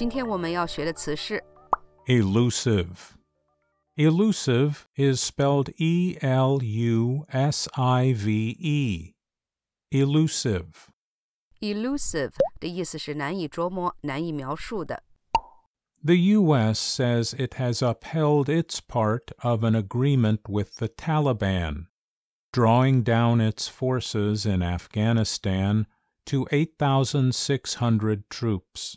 今天我们要学的词是 elusive. Elusive is spelled E L U S I V E. Elusive. Elusive 的意思是难以琢磨、难以描述的。The U.S. says it has upheld its part of an agreement with the Taliban, drawing down its forces in Afghanistan to 8,600 troops.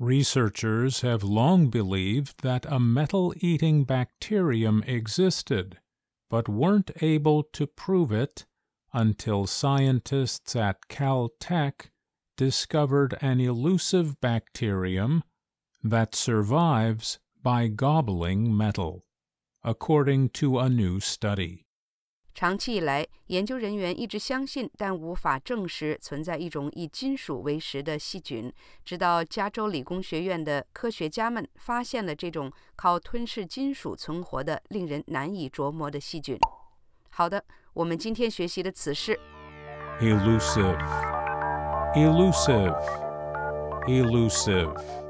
Researchers have long believed that a metal-eating bacterium existed, but weren't able to prove it until scientists at Caltech discovered an elusive bacterium that survives by gobbling metal, according to a new study. 长期以来，研究人员一直相信但无法证实存在一种以金属为食的细菌，直到加州理工学院的科学家们发现了这种靠吞噬金属存活的令人难以琢磨的细菌。好的，我们今天学习的词是 elusive，elusive，elusive。